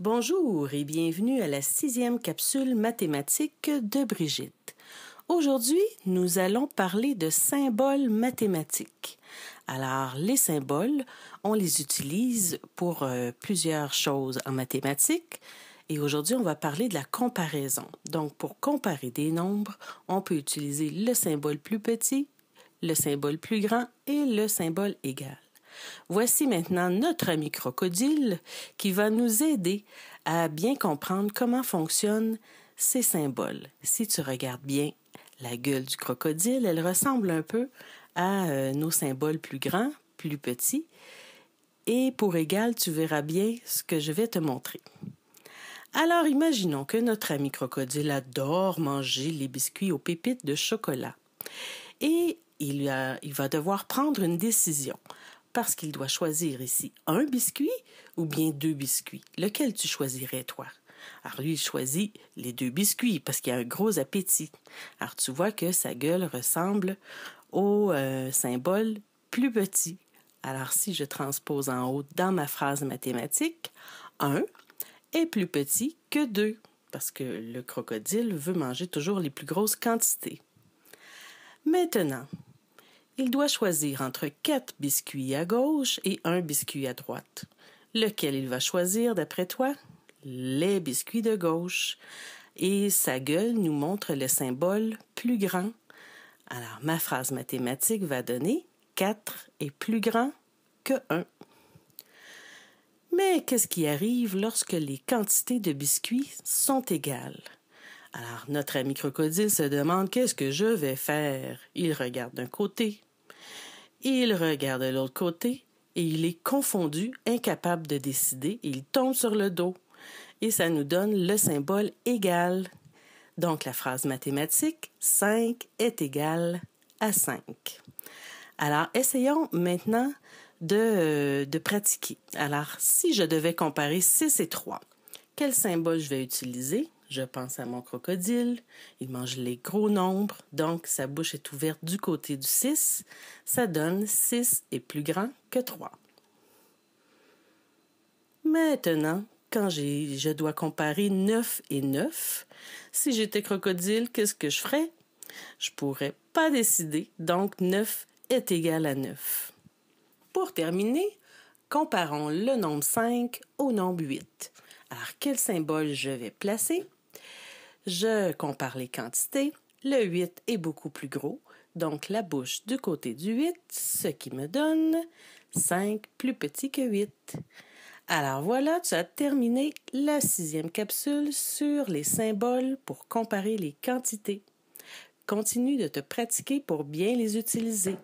Bonjour et bienvenue à la sixième capsule mathématique de Brigitte. Aujourd'hui, nous allons parler de symboles mathématiques. Alors, les symboles, on les utilise pour euh, plusieurs choses en mathématiques. Et aujourd'hui, on va parler de la comparaison. Donc, pour comparer des nombres, on peut utiliser le symbole plus petit, le symbole plus grand et le symbole égal. Voici maintenant notre ami crocodile qui va nous aider à bien comprendre comment fonctionnent ces symboles. Si tu regardes bien la gueule du crocodile, elle ressemble un peu à euh, nos symboles plus grands, plus petits. Et pour égal, tu verras bien ce que je vais te montrer. Alors imaginons que notre ami crocodile adore manger les biscuits aux pépites de chocolat. Et il, il va devoir prendre une décision parce qu'il doit choisir ici un biscuit ou bien deux biscuits. Lequel tu choisirais, toi? Alors lui, il choisit les deux biscuits parce qu'il a un gros appétit. Alors tu vois que sa gueule ressemble au euh, symbole plus petit. Alors si je transpose en haut dans ma phrase mathématique, 1 est plus petit que 2 parce que le crocodile veut manger toujours les plus grosses quantités. Maintenant, il doit choisir entre quatre biscuits à gauche et un biscuit à droite. Lequel il va choisir, d'après toi? Les biscuits de gauche. Et sa gueule nous montre le symbole plus grand. Alors, ma phrase mathématique va donner 4 est plus grand que 1. Mais qu'est-ce qui arrive lorsque les quantités de biscuits sont égales? Alors, notre ami crocodile se demande qu'est-ce que je vais faire. Il regarde d'un côté, il regarde de l'autre côté et il est confondu, incapable de décider, il tombe sur le dos. Et ça nous donne le symbole égal. Donc la phrase mathématique 5 est égal à 5. Alors essayons maintenant de, euh, de pratiquer. Alors si je devais comparer 6 et 3, quel symbole je vais utiliser je pense à mon crocodile. Il mange les gros nombres, donc sa bouche est ouverte du côté du 6. Ça donne 6 est plus grand que 3. Maintenant, quand je dois comparer 9 et 9, si j'étais crocodile, qu'est-ce que je ferais? Je ne pourrais pas décider, donc 9 est égal à 9. Pour terminer, comparons le nombre 5 au nombre 8. Alors, quel symbole je vais placer? Je compare les quantités. Le 8 est beaucoup plus gros, donc la bouche du côté du 8, ce qui me donne 5 plus petit que 8. Alors voilà, tu as terminé la sixième capsule sur les symboles pour comparer les quantités. Continue de te pratiquer pour bien les utiliser.